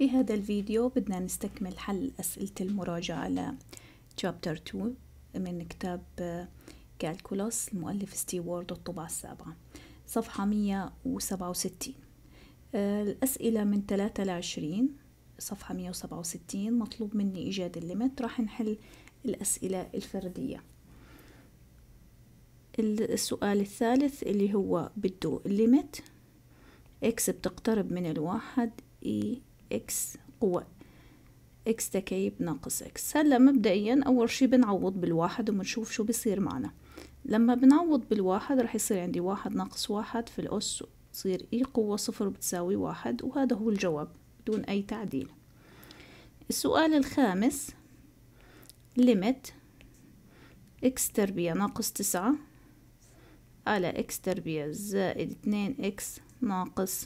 في هذا الفيديو بدنا نستكمل حل أسئلة المراجعة على Chapter 2 من كتاب كالكولوس آه، المؤلف ستيوارد الطبعة السابعة صفحة 167 آه، الأسئلة من 3 ل 20 صفحة 167 مطلوب مني إيجاد الليمت راح نحل الأسئلة الفردية السؤال الثالث اللي هو بده الليمت اكس بتقترب من الواحد اي e اكس قوة اكس تكيب ناقص اكس هلا مبدئيا اول شي بنعوض بالواحد وبنشوف شو بصير معنا لما بنعوض بالواحد رح يصير عندي واحد ناقص واحد في الأس تصير إي e قوة صفر بتساوي واحد وهذا هو الجواب بدون أي تعديل السؤال الخامس ليميت إكس تربيع ناقص تسعة على إكس تربيع زائد اتنين إكس ناقص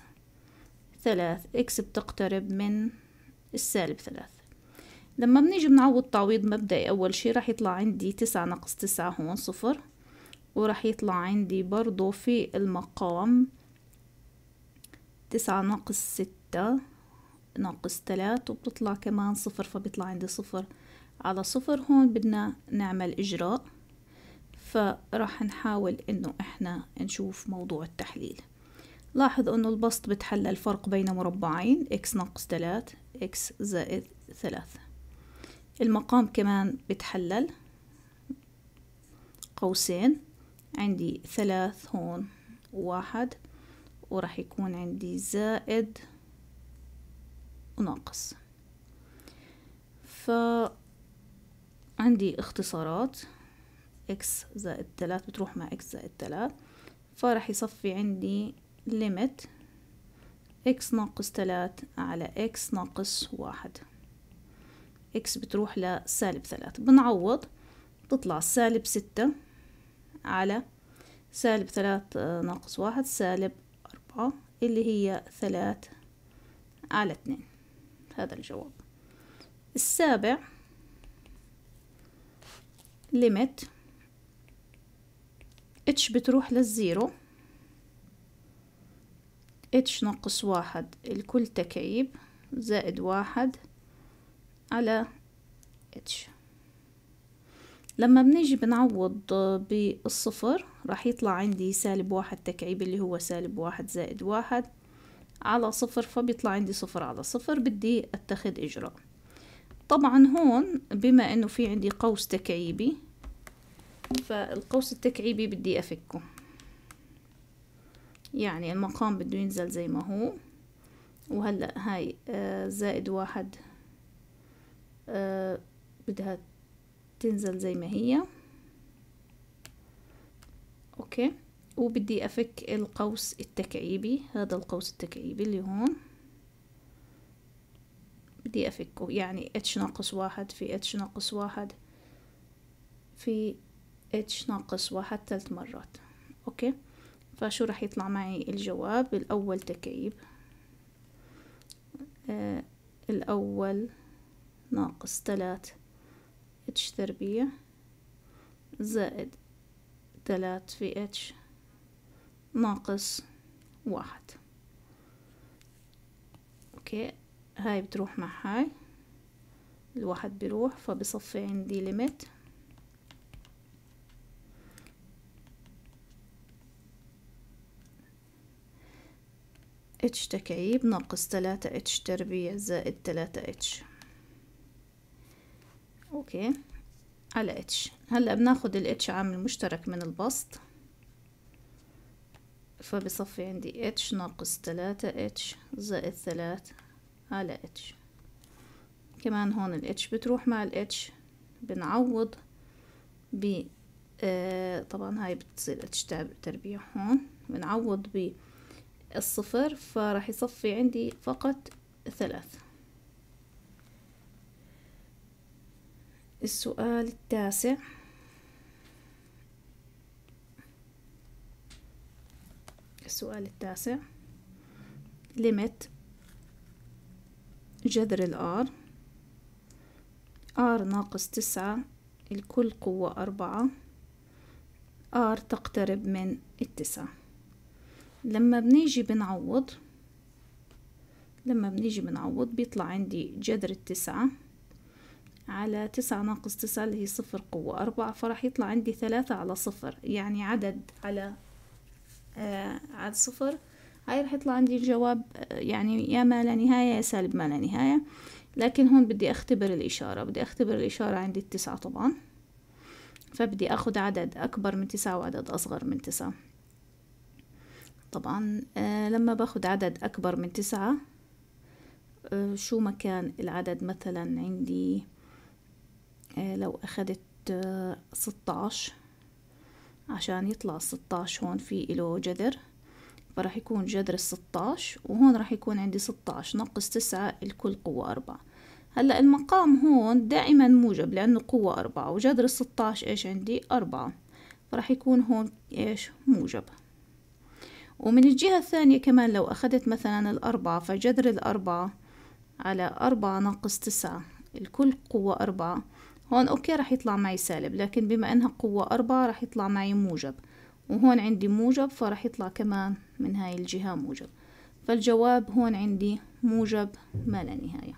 ثلاث إكس بتقترب من السالب ثلاث لما بنيجي بنعوض تعويض مبدئي أول شي راح يطلع عندي تسعة ناقص تسعة هون صفر وراح يطلع عندي برضو في المقام تسعة ناقص ستة ناقص تلات وبتطلع كمان صفر فبيطلع عندي صفر على صفر هون بدنا نعمل إجراء فراح نحاول إنه إحنا نشوف موضوع التحليل لاحظ أنه البسط بتحلى الفرق بين مربعين x ناقص 3 x زائد 3 المقام كمان بتحلل قوسين عندي ثلاث هون واحد وراح يكون عندي زائد وناقص فعندي اختصارات x زائد 3 بتروح مع x زائد 3 فراح يصفي عندي limit x ناقص تلات على x ناقص واحد x بتروح لسالب 3 بنعوض بتطلع سالب ستة على سالب 3 آه، ناقص واحد سالب أربعة اللي هي 3 على اتنين هذا الجواب السابع ليميت اتش بتروح للزيرو اتش ناقص واحد الكل تكعيب زائد واحد على اتش لما بنيجي بنعوض بالصفر راح يطلع عندي سالب واحد تكعيب اللي هو سالب واحد زائد واحد على صفر فبيطلع عندي صفر على صفر بدي اتخذ اجراء طبعا هون بما انه في عندي قوس تكعيبي فالقوس التكعيبي بدي افكه يعني المقام بده ينزل زي ما هو وهلأ هاي آه، زائد واحد آه، بدها تنزل زي ما هي اوكي وبدي افك القوس التكعيبي هذا القوس التكعيبي اللي هون بدي افكه يعني اتش ناقص واحد في اتش ناقص واحد في اتش ناقص واحد ثلاث مرات اوكي فشو راح يطلع معي الجواب الأول تكعيب آه الأول ناقص تلات اتش تربيع زائد تلات في اتش ناقص واحد اوكي هاي بتروح مع هاي الواحد بيروح فبصفي عندي ليميت اتش تكعيب ناقص تلاتة اتش تربيع زائد تلاتة اتش اوكي على اتش هلا بناخد الاتش عامل مشترك من البسط فبصفي عندي اتش ناقص تلاتة اتش زائد تلاتة على اتش كمان هون الاتش بتروح مع الاتش بنعوض ب آه طبعا هاي بتصير اتش تربيع هون بنعوض ب الصفر فراح يصفي عندي فقط ثلاث السؤال التاسع السؤال التاسع ليميت جذر الآر آر ناقص تسعة الكل قوة أربعة آر تقترب من التسعة لما بنيجي بنعوض لما بنيجي بنعوض بيطلع عندي جذر التسعة على تسعة ناقص تسعة اللي هي صفر قوة أربعة فراح يطلع عندي ثلاثة على صفر يعني عدد على آه عدد صفر هاي راح يطلع عندي الجواب آه، يعني يا ما لا نهاية يا سالب ما لا نهاية لكن هون بدي أختبر الإشارة بدي أختبر الإشارة عندي التسعة طبعا فبدي أخذ عدد أكبر من تسعة وعدد أصغر من تسعة طبعا آه، لما باخد عدد أكبر من تسعة آه، شو ما كان العدد مثلا عندي آه، لو أخدت ستاش عشان يطلع ستاش هون في إله جذر فراح يكون جذر الستاش وهون راح يكون عندي ستاش ناقص تسعة الكل قوة أربعة هلأ المقام هون دائما موجب لأنه قوة أربعة وجذر الستاش إيش عندي أربعة فراح يكون هون إيش موجب ومن الجهة الثانية كمان لو أخذت مثلا الأربعة فجذر الأربعة على أربعة ناقص تسعة الكل قوة أربعة هون أوكي راح يطلع معي سالب لكن بما أنها قوة أربعة راح يطلع معي موجب وهون عندي موجب فراح يطلع كمان من هاي الجهة موجب فالجواب هون عندي موجب ما لا نهاية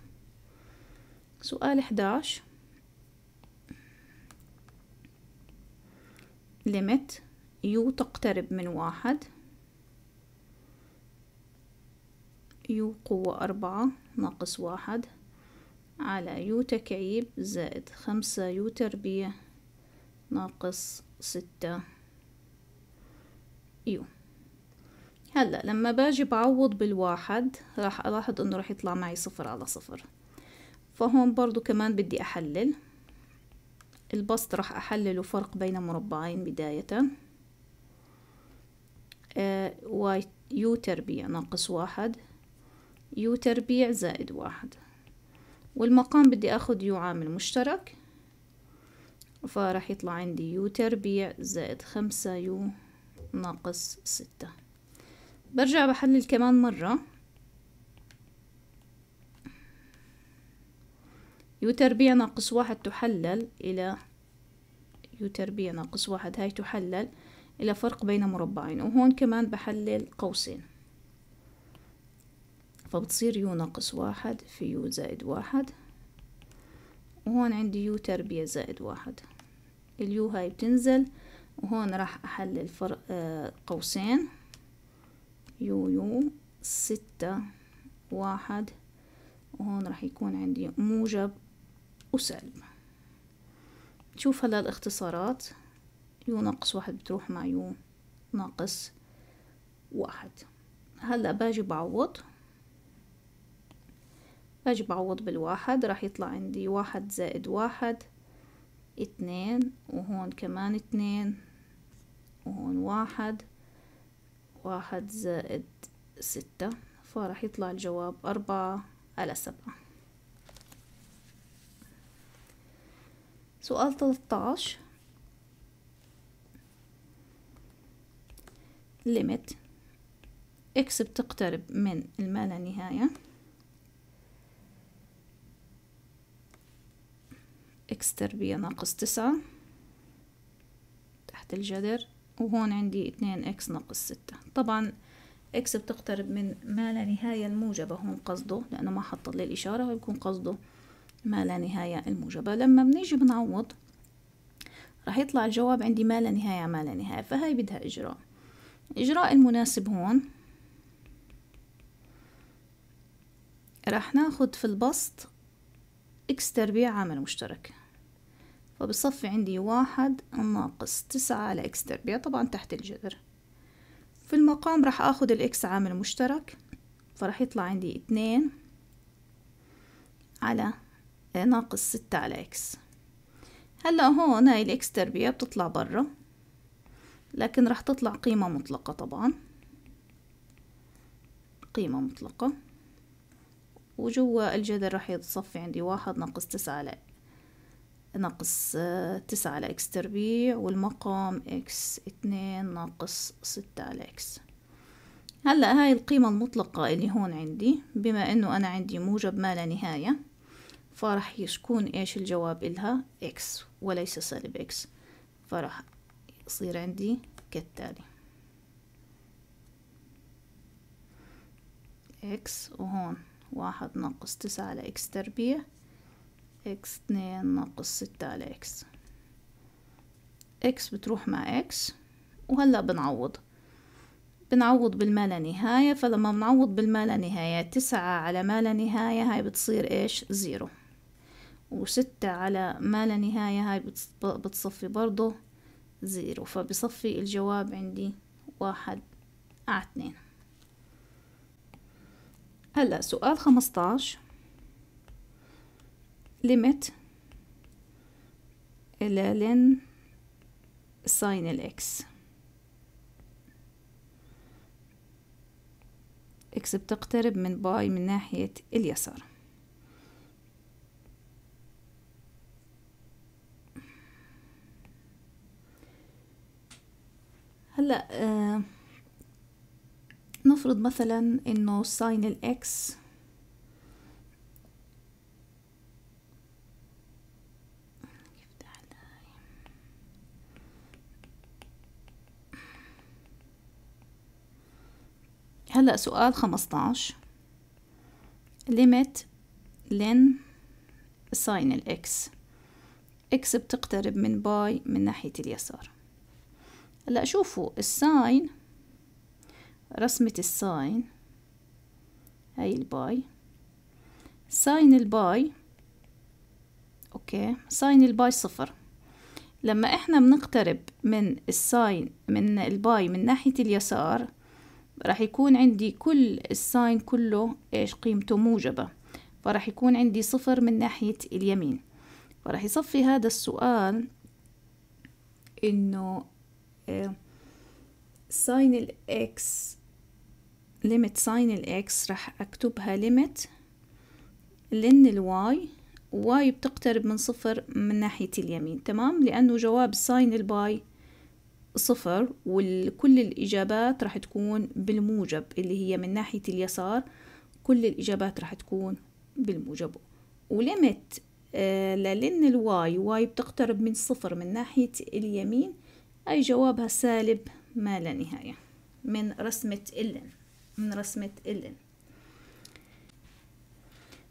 سؤال 11 limit u تقترب من واحد يو قوة أربعة ناقص واحد على يو تكعيب زائد خمسة يو تربيع ناقص ستة يو هلا لما باجي بعوض بالواحد راح ألاحظ إنه راح يطلع معي صفر على صفر فهون برضو كمان بدي أحلل البسط راح أحلله فرق بين مربعين بداية آه واي يو تربيع ناقص واحد يو تربيع زائد واحد والمقام بدي أخذ يو عامل مشترك فراح يطلع عندي يو تربيع زائد خمسة يو ناقص ستة برجع بحلل كمان مرة يو تربيع ناقص واحد تحلل إلى يو تربيع ناقص واحد هاي تحلل إلى فرق بين مربعين وهون كمان بحلل قوسين فبتصير يو ناقص واحد في يو زائد واحد وهون عندي يو تربية زائد واحد اليو هاي بتنزل وهون راح أحلل فرق آه، قوسين يو يو ستة واحد وهون راح يكون عندي موجب وسالب شوف هلا الاختصارات يو ناقص واحد بتروح مع يو ناقص واحد هلا باجي بعوض أجي بعوض بالواحد راح يطلع عندي واحد زائد واحد اثنين وهون كمان اثنين وهون واحد واحد زائد ستة فراح يطلع الجواب أربعة على سبعة سؤال تلتاش limit x بتقترب من الما نهاية إكس تربيع ناقص تسعة تحت الجذر وهون عندي اتنين إكس ناقص ستة طبعا إكس بتقترب من ما لا نهاية الموجبة هون قصده لأنه ما حط لي الإشارة ويكون قصده ما لا نهاية الموجبة لما بنيجي بنعوض راح يطلع الجواب عندي ما لا نهاية ما لا نهاية فهاي بدها إجراء الإجراء المناسب هون راح ناخد في البسط إكس تربيع عامل مشترك فبصفي عندي واحد ناقص تسعة على إكس تربيع طبعا تحت الجذر في المقام راح أخذ الإكس عامل مشترك فراح يطلع عندي اتنين على آه، ناقص ستة على إكس هلا هون هاي الإكس تربيع بتطلع برا لكن راح تطلع قيمة مطلقة طبعا قيمة مطلقة وجوا الجذر راح يتصفي عندي واحد ناقص تسعة على ناقص آه، تسعة على اكس تربيع والمقام اكس اتنين ناقص ستة على اكس هلأ هاي القيمة المطلقة اللي هون عندي بما انه انا عندي موجب ما لا نهاية فرح يكون ايش الجواب إلها اكس وليس سالب اكس فرح يصير عندي كالتالي اكس وهون واحد ناقص تسعة على إكس تربيع إكس اتنين ناقص ستة على إكس إكس بتروح مع إكس وهلأ بنعوض بنعوض بالما لا نهاية فلما بنعوض بالما لا نهاية تسعة على ما لا نهاية هاي بتصير إيش زيرو وستة على ما لا نهاية هاي بتصفي برضه زيرو فبصفي الجواب عندي واحد على اثنين هلا سؤال خمستاش limit إلى لين ساين الإكس إكس بتقترب من باي من ناحية اليسار هلأ آه نفرض مثلا انه ساين الاكس هلا سؤال 15 ليميت لين ساين الاكس اكس بتقترب من باي من ناحية اليسار هلا شوفوا الساين رسمة الساين هاي الباي ساين الباي اوكي ساين الباي صفر لما احنا بنقترب من الساين من الباي من ناحية اليسار راح يكون عندي كل الساين كله ايش قيمته موجبة فراح يكون عندي صفر من ناحية اليمين فراح يصفي هذا السؤال انه إيه ساين الاكس ليميت ساين الاكس راح اكتبها ليميت لن الواي واي بتقترب من صفر من ناحية اليمين تمام لأنه جواب ساين الباي صفر وكل الإجابات راح تكون بالموجب اللي هي من ناحية اليسار كل الإجابات راح تكون بالموجب وليمت آه الواي واي بتقترب من صفر من ناحية اليمين أي جوابها سالب ما لا نهاية من رسمة إلن من رسمة إلن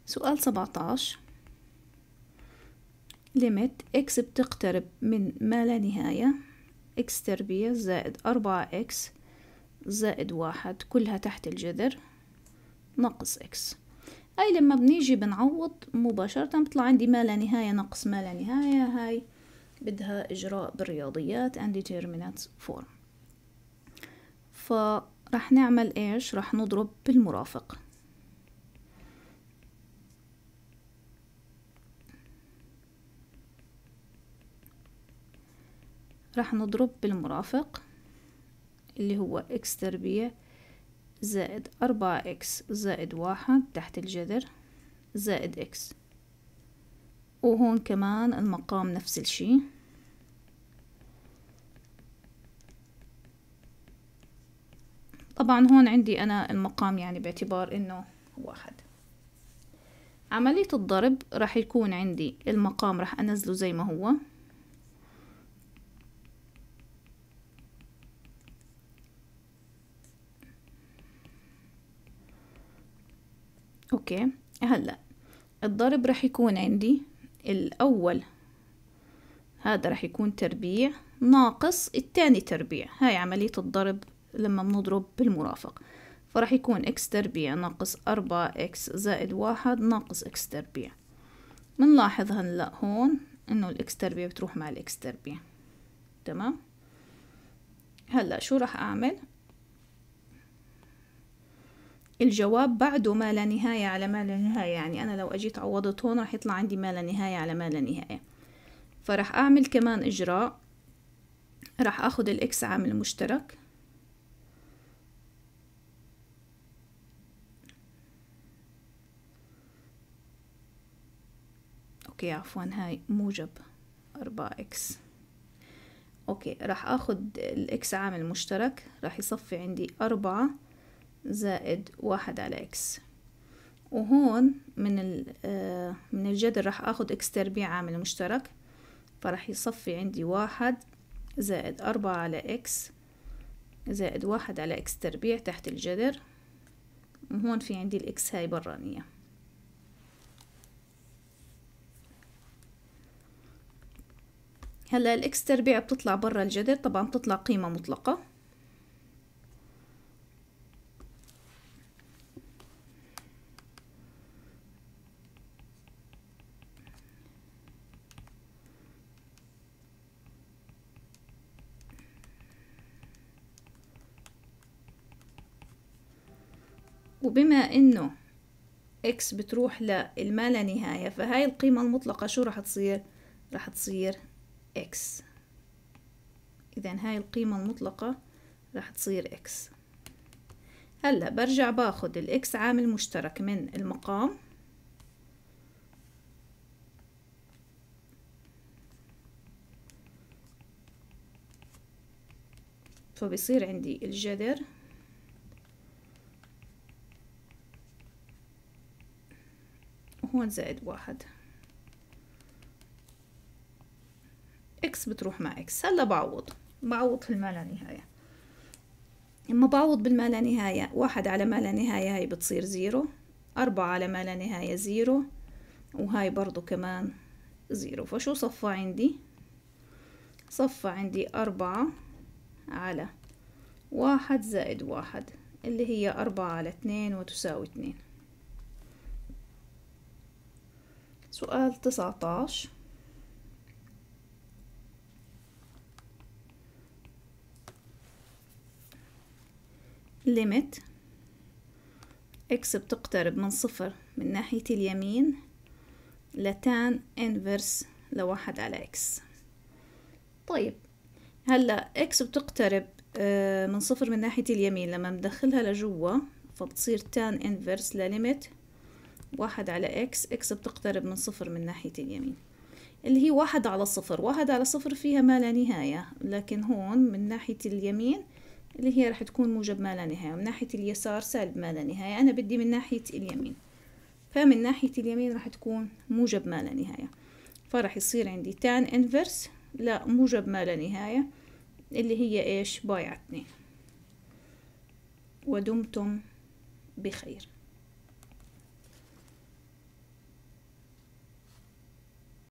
سؤال 17 ليميت إكس بتقترب من ما لا نهاية إكس تربيع زائد أربعة إكس زائد واحد كلها تحت الجذر ناقص إكس أي لما بنيجي بنعوض مباشرة بطلع عندي ما لا نهاية ناقص ما لا نهاية هاي بدها إجراء بالرياضيات and determinant form فرح نعمل ايش رح نضرب بالمرافق راح نضرب بالمرافق اللي هو x تربيع زائد أربعة x زائد واحد تحت الجذر زائد x وهون كمان المقام نفس الشي طبعا هون عندي أنا المقام يعني باعتبار إنه واحد عملية الضرب راح يكون عندي المقام راح أنزله زي ما هو اوكي هلا الضرب راح يكون عندي الاول هذا راح يكون تربيع ناقص الثاني تربيع هاي عملية الضرب لما بنضرب بالمرافق فراح يكون x تربيع ناقص أربعة x زائد واحد ناقص x تربيع بنلاحظ هلا هون انه الاكس تربيع بتروح مع الاكس تربيع تمام هلا شو راح اعمل الجواب بعده ما لا نهاية على ما لا نهاية يعني أنا لو أجيت عوضت هون راح يطلع عندي ما لا نهاية على ما لا نهاية فراح أعمل كمان إجراء راح أخد الإكس عامل مشترك اوكي عفوا هاي موجب أربعة اكس اوكي راح اخد الاكس عامل مشترك راح يصفي عندي أربعة زائد واحد على اكس وهون من آه، من الجدر راح اخد اكس تربيع عامل مشترك فراح يصفي عندي واحد زائد أربعة على اكس زائد واحد على اكس تربيع تحت الجدر وهون في عندي الاكس هاي برانية هلا الاكس تربيع بتطلع برا الجذر طبعا بتطلع قيمة مطلقة وبما انه اكس بتروح للما لا نهاية فهاي القيمة المطلقة شو راح تصير راح تصير x إذا هاي القيمة المطلقة راح تصير إكس هلا برجع باخد الإكس عامل مشترك من المقام فبصير عندي الجذر وهون زائد واحد اكس بتروح مع اكس هلا بعوض بعوض في المالانهاية نهايه اما بعوض بالما لا نهايه واحد على ما لا نهايه هاي بتصير زيرو أربعة على ما لا نهايه زيرو وهاي برضو كمان زيرو فشو صفى عندي صفى عندي أربعة على واحد زائد واحد اللي هي أربعة على اتنين وتساوي اتنين سؤال تسعتاش limit اكس بتقترب من صفر من ناحية اليمين لتان انفرس لواحد على اكس طيب هلا اكس بتقترب آه، من صفر من ناحية اليمين لما بدخلها لجوا فبتصير تان انفرس لليمت واحد على اكس اكس بتقترب من صفر من ناحية اليمين اللي هي واحد على صفر واحد على صفر فيها ما لا نهاية لكن هون من ناحية اليمين اللي هي راح تكون موجب ما لا نهاية من ناحية اليسار سالب ما لا نهاية أنا بدي من ناحية اليمين فمن ناحية اليمين راح تكون موجب ما لا نهاية فراح يصير عندي تان انفرس موجب ما لا نهاية اللي هي إيش باي اتنين ودمتم بخير